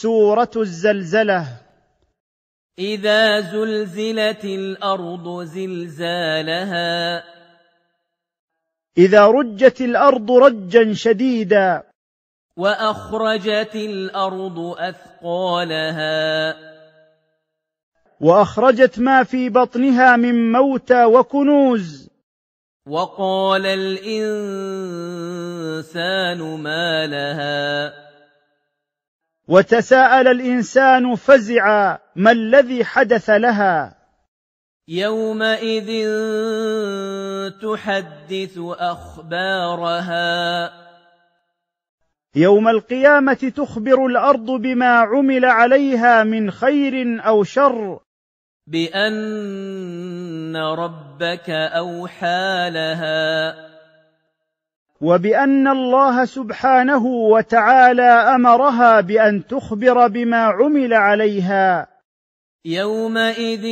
سوره الزلزله اذا زلزلت الارض زلزالها اذا رجت الارض رجا شديدا واخرجت الارض اثقالها واخرجت ما في بطنها من موتى وكنوز وقال الانسان ما لها وتساءل الانسان فزعا ما الذي حدث لها يومئذ تحدث اخبارها يوم القيامه تخبر الارض بما عمل عليها من خير او شر بان ربك اوحى لها وبان الله سبحانه وتعالى امرها بان تخبر بما عمل عليها يومئذ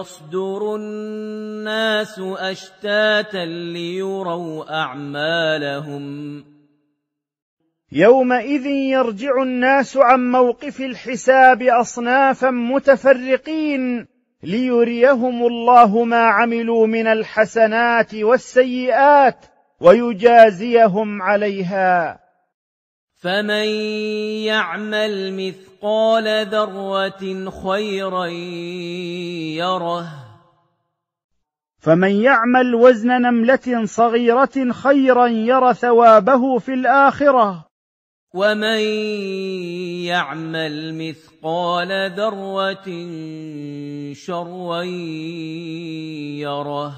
يصدر الناس اشتاتا ليروا اعمالهم يومئذ يرجع الناس عن موقف الحساب اصنافا متفرقين ليريهم الله ما عملوا من الحسنات والسيئات ويجازيهم عليها فمن يعمل مثقال ذره خيرا يره فمن يعمل وزن نمله صغيره خيرا يرى ثوابه في الاخره ومن يعمل مثقال ذرة شرا يره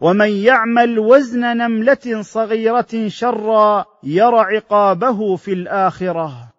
ومن يعمل وزن نملة صغيرة شرا يرى عقابه في الآخرة